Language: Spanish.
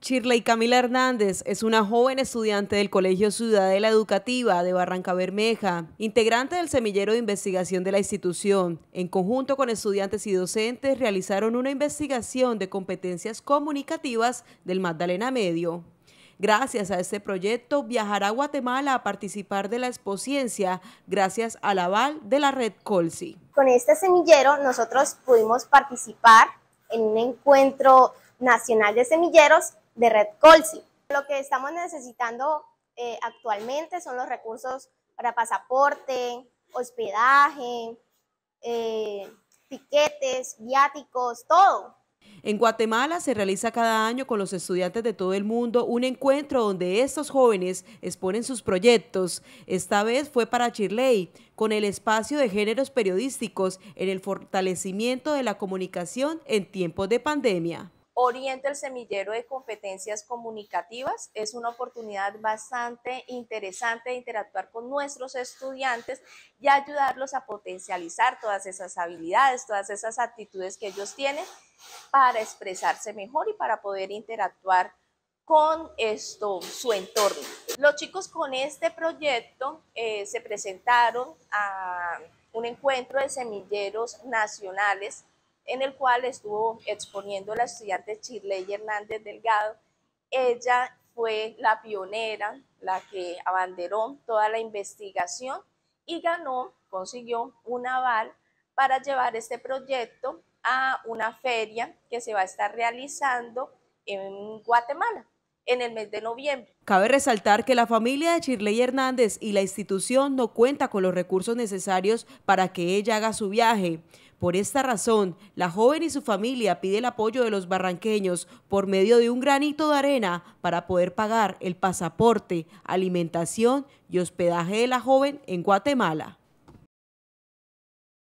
Chirley Camila Hernández es una joven estudiante del Colegio Ciudadela Educativa de Barranca Bermeja, integrante del semillero de investigación de la institución. En conjunto con estudiantes y docentes realizaron una investigación de competencias comunicativas del Magdalena Medio. Gracias a este proyecto viajará a Guatemala a participar de la expociencia gracias al aval de la red Colsi. Con este semillero nosotros pudimos participar en un encuentro nacional de semilleros de Red Colsi. Lo que estamos necesitando eh, actualmente son los recursos para pasaporte, hospedaje, piquetes, eh, viáticos, todo. En Guatemala se realiza cada año con los estudiantes de todo el mundo un encuentro donde estos jóvenes exponen sus proyectos. Esta vez fue para Chirley, con el espacio de géneros periodísticos en el fortalecimiento de la comunicación en tiempos de pandemia. Orienta el semillero de competencias comunicativas. Es una oportunidad bastante interesante de interactuar con nuestros estudiantes y ayudarlos a potencializar todas esas habilidades, todas esas actitudes que ellos tienen para expresarse mejor y para poder interactuar con esto, su entorno. Los chicos con este proyecto eh, se presentaron a un encuentro de semilleros nacionales en el cual estuvo exponiendo la estudiante Chirley Hernández Delgado. Ella fue la pionera, la que abanderó toda la investigación y ganó, consiguió un aval para llevar este proyecto a una feria que se va a estar realizando en Guatemala en el mes de noviembre. Cabe resaltar que la familia de Chirley Hernández y la institución no cuenta con los recursos necesarios para que ella haga su viaje. Por esta razón, la joven y su familia pide el apoyo de los barranqueños por medio de un granito de arena para poder pagar el pasaporte, alimentación y hospedaje de la joven en Guatemala.